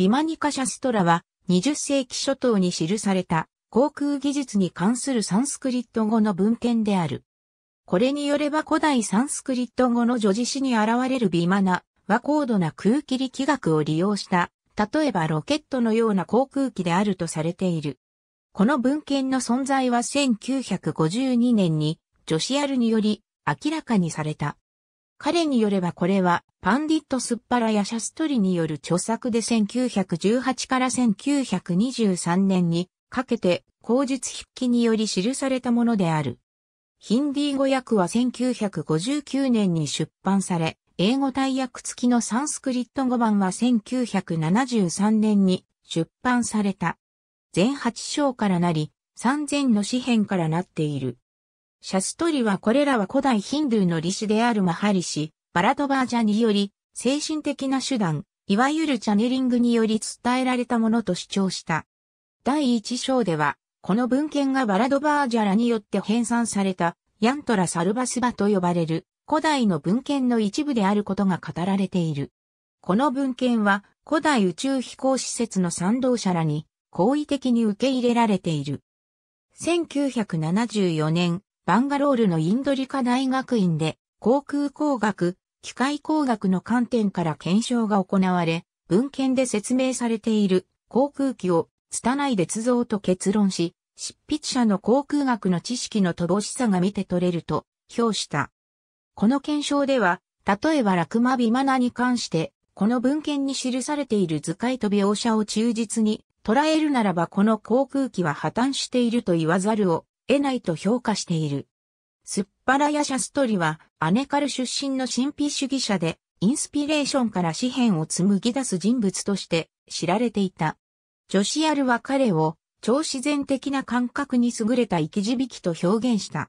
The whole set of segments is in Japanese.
ビマニカ・シャストラは20世紀初頭に記された航空技術に関するサンスクリット語の文献である。これによれば古代サンスクリット語の叙事詩に現れるビマナは高度な空気力学を利用した、例えばロケットのような航空機であるとされている。この文献の存在は1952年にジョシアルにより明らかにされた。彼によればこれは、パンディット・スッパラやシャストリによる著作で1918から1923年にかけて、口述筆記により記されたものである。ヒンディー語訳は1959年に出版され、英語大訳付きのサンスクリット語版は1973年に出版された。全8章からなり、3000の詩編からなっている。シャストリはこれらは古代ヒンドゥーの理師であるマハリシ、バラドバージャにより、精神的な手段、いわゆるチャネリングにより伝えられたものと主張した。第一章では、この文献がバラドバージャラによって編纂された、ヤントラ・サルバスバと呼ばれる古代の文献の一部であることが語られている。この文献は古代宇宙飛行施設の賛同者らに好意的に受け入れられている。1974年、バンガロールのインド理科大学院で航空工学、機械工学の観点から検証が行われ、文献で説明されている航空機を拙い捏造と結論し、執筆者の航空学の知識の乏しさが見て取れると評した。この検証では、例えばラクマビマナに関して、この文献に記されている図解と描写を忠実に捉えるならばこの航空機は破綻していると言わざるを得ないと評価している。スッパラヤ・シャストリは、アネカル出身の神秘主義者で、インスピレーションから詩篇を紡ぎ出す人物として知られていた。ジョシアルは彼を超自然的な感覚に優れた生き字引と表現した。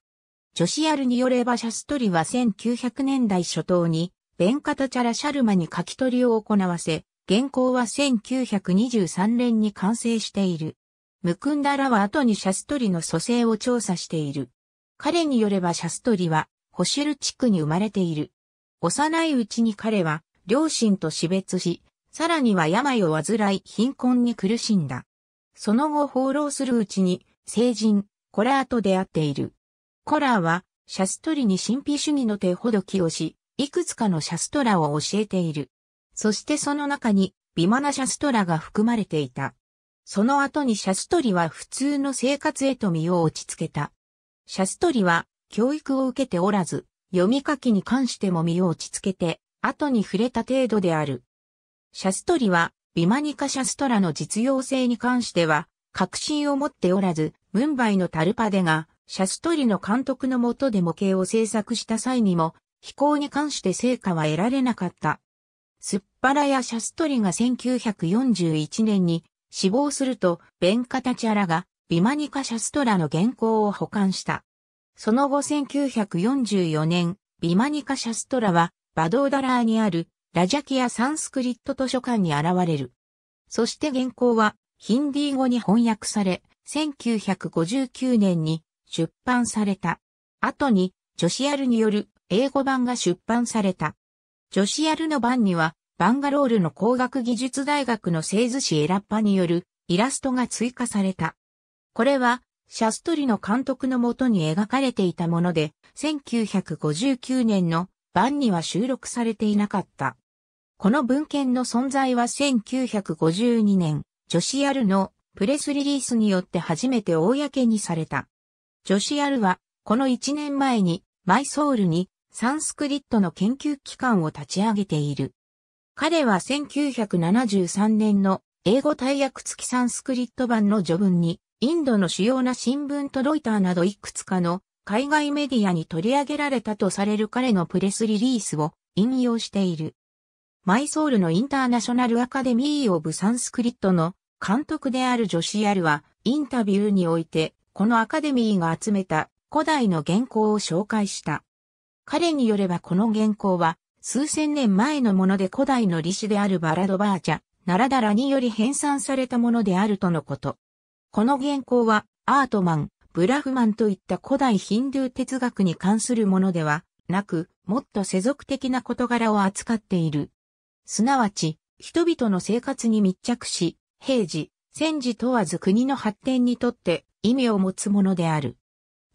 ジョシアルによればシャストリは1900年代初頭に、ベンカタチャラ・シャルマに書き取りを行わせ、原稿は1923年に完成している。ムクンダラは後にシャストリの蘇生を調査している。彼によればシャストリは、ホシェル地区に生まれている。幼いうちに彼は、両親と死別し、さらには病を患い貧困に苦しんだ。その後放浪するうちに、成人、コラーと出会っている。コラーは、シャストリに神秘主義の手ほどきをし、いくつかのシャストラを教えている。そしてその中に、ビマナシャストラが含まれていた。その後にシャストリは普通の生活へと身を落ち着けた。シャストリは教育を受けておらず、読み書きに関しても身を落ち着けて、後に触れた程度である。シャストリは、ビマニカシャストラの実用性に関しては、確信を持っておらず、ムンバイのタルパデが、シャストリの監督のもとで模型を制作した際にも、飛行に関して成果は得られなかった。スッパラやシャストリが1941年に死亡すると、ベンカタチャラが、ビマニカ・シャストラの原稿を保管した。その後1944年、ビマニカ・シャストラは、バドーダラーにある、ラジャキア・サンスクリット図書館に現れる。そして原稿は、ヒンディー語に翻訳され、1959年に出版された。後に、ジョシアルによる英語版が出版された。ジョシアルの版には、バンガロールの工学技術大学の製図師エラッパによるイラストが追加された。これは、シャストリの監督のもとに描かれていたもので、1959年の版には収録されていなかった。この文献の存在は1952年、女子アルのプレスリリースによって初めて公にされた。女子アルは、この1年前に、マイソールに、サンスクリットの研究機関を立ち上げている。彼は1973年の英語大訳付きサンスクリット版の序文に、インドの主要な新聞とロイターなどいくつかの海外メディアに取り上げられたとされる彼のプレスリリースを引用している。マイソールのインターナショナルアカデミー・オブ・サンスクリットの監督であるジョシアルは、インタビューにおいて、このアカデミーが集めた古代の原稿を紹介した。彼によればこの原稿は、数千年前のもので古代の利子であるバラドバーチャ、ナラダラにより編纂されたものであるとのこと。この原稿は、アートマン、ブラフマンといった古代ヒンドゥー哲学に関するものではなく、もっと世俗的な事柄を扱っている。すなわち、人々の生活に密着し、平時、戦時問わず国の発展にとって意味を持つものである。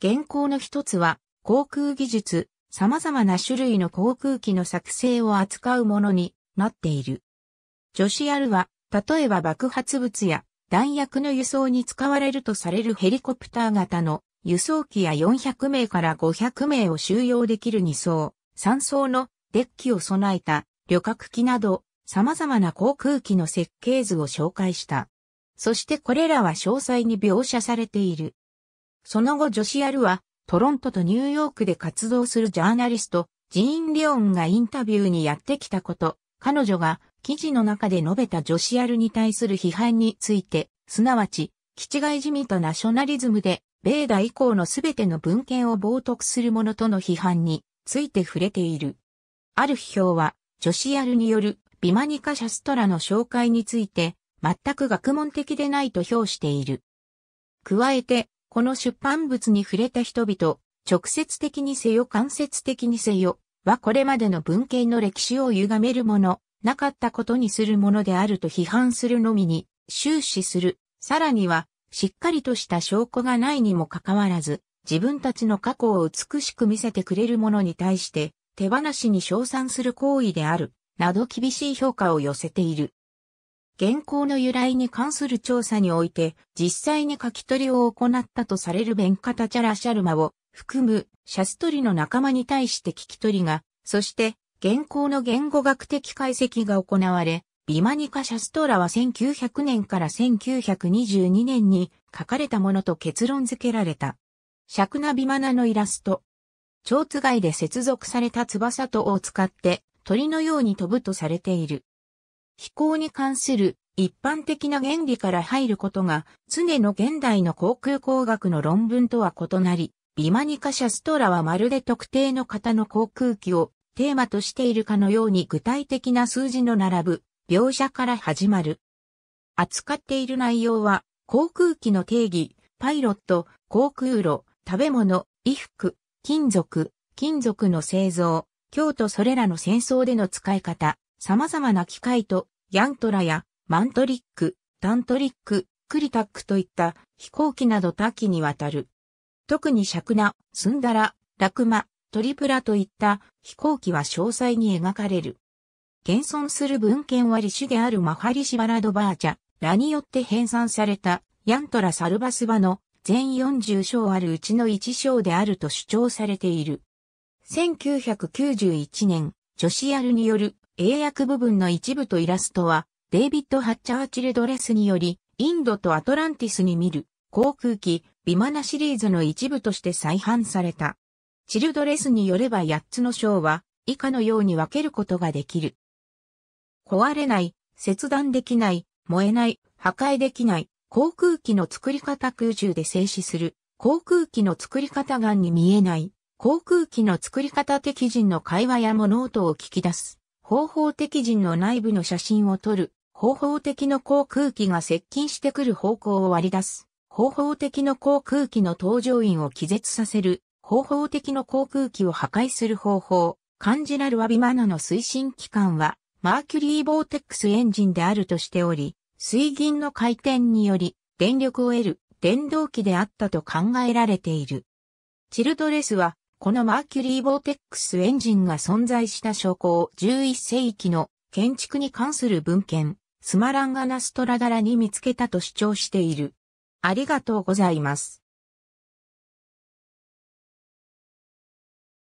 原稿の一つは、航空技術、様々な種類の航空機の作成を扱うものになっている。女子アルは、例えば爆発物や弾薬の輸送に使われるとされるヘリコプター型の輸送機や400名から500名を収容できる2層、3層のデッキを備えた旅客機など様々な航空機の設計図を紹介した。そしてこれらは詳細に描写されている。その後女子アルはトロントとニューヨークで活動するジャーナリスト、ジーン・リオンがインタビューにやってきたこと、彼女が記事の中で述べた女子アルに対する批判について、すなわち、基地外地味とナショナリズムで、米大以降のすべての文献を冒涜するものとの批判について触れている。ある批評は、女子アルによるビマニカ・シャストラの紹介について、全く学問的でないと評している。加えて、この出版物に触れた人々、直接的にせよ間接的にせよ、はこれまでの文献の歴史を歪めるもの、なかったことにするものであると批判するのみに終始する。さらには、しっかりとした証拠がないにもかかわらず、自分たちの過去を美しく見せてくれるものに対して、手放しに称賛する行為である、など厳しい評価を寄せている。現行の由来に関する調査において、実際に書き取りを行ったとされるベンカタチャラシャルマを含むシャストリの仲間に対して聞き取りが、そして現行の言語学的解析が行われ、ビマニカ・シャストラは1900年から1922年に書かれたものと結論付けられた。シャクナ・ビマナのイラスト。蝶津貝で接続された翼とを使って鳥のように飛ぶとされている。飛行に関する一般的な原理から入ることが、常の現代の航空工学の論文とは異なり、ビマニカシャストラはまるで特定の型の航空機をテーマとしているかのように具体的な数字の並ぶ描写から始まる。扱っている内容は、航空機の定義、パイロット、航空路、食べ物、衣服、金属、金属の製造、京都それらの戦争での使い方、様々な機械と、ヤントラや、マントリック、タントリック、クリタックといった飛行機など多岐にわたる。特にシャクナ、スンダラ、ラクマ、トリプラといった飛行機は詳細に描かれる。現存する文献はリシュゲあるマハリシバラドバーチャ、らによって編纂されたヤントラサルバスバの全40章あるうちの1章であると主張されている。1991年、ジョシアルによる英訳部分の一部とイラストは、デイビッド・ハッチャーチルドレスにより、インドとアトランティスに見る航空機ビマナシリーズの一部として再販された。チルドレスによれば8つの章は以下のように分けることができる。壊れない、切断できない、燃えない、破壊できない、航空機の作り方空中で静止する、航空機の作り方眼に見えない、航空機の作り方敵陣の会話や物音を聞き出す。方法的陣の内部の写真を撮る、方法的の航空機が接近してくる方向を割り出す、方法的の航空機の搭乗員を気絶させる、方法的の航空機を破壊する方法、カンジナルワビマナの推進機関は、マーキュリーボーテックスエンジンであるとしており、水銀の回転により、電力を得る、電動機であったと考えられている。チルドレスは、このマーキュリー・ボーテックスエンジンが存在した証拠を11世紀の建築に関する文献、スマランガナストラダラに見つけたと主張している。ありがとうございます。